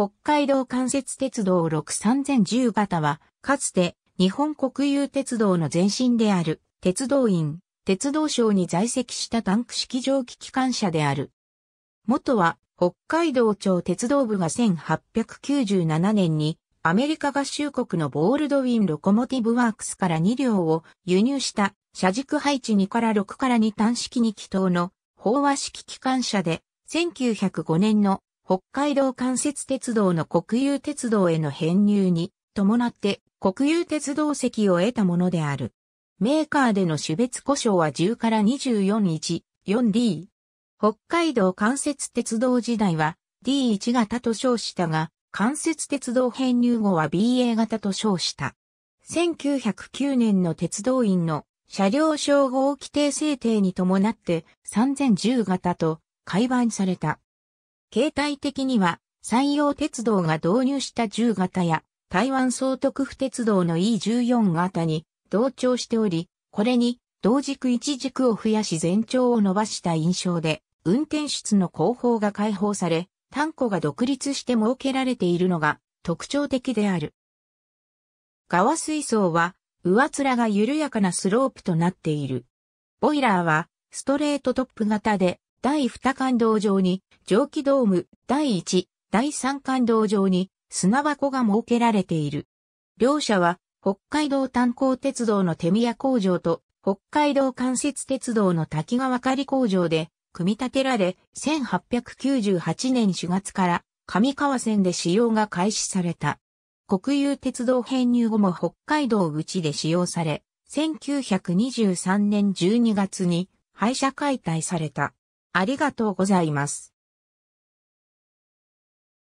北海道関節鉄道63010型は、かつて日本国有鉄道の前身である鉄道院、鉄道省に在籍したタンク式蒸気機関車である。元は北海道庁鉄道部が1897年にアメリカ合衆国のボールドウィン・ロコモティブワークスから2両を輸入した車軸配置2から6から2単式2気筒の飽和式機関車で1905年の北海道関節鉄道の国有鉄道への編入に伴って国有鉄道席を得たものである。メーカーでの種別故障は10から24 14D。北海道関節鉄道時代は D1 型と称したが、関節鉄道編入後は BA 型と称した。1909年の鉄道員の車両称号規定制定に伴って3010型と改版された。形態的には、山陽鉄道が導入した10型や、台湾総督府鉄道の E14 型に同調しており、これに同軸一軸を増やし全長を伸ばした印象で、運転室の後方が開放され、単庫が独立して設けられているのが特徴的である。側水槽は、上面が緩やかなスロープとなっている。ボイラーは、ストレートトップ型で、第二感動場に蒸気ドーム第一、第三感動場に砂箱が設けられている。両社は北海道炭鉱鉄道の手宮工場と北海道関節鉄道の滝川仮工場で組み立てられ1898年4月から上川線で使用が開始された。国有鉄道編入後も北海道口で使用され、1923年12月に廃車解体された。ありがとうございます。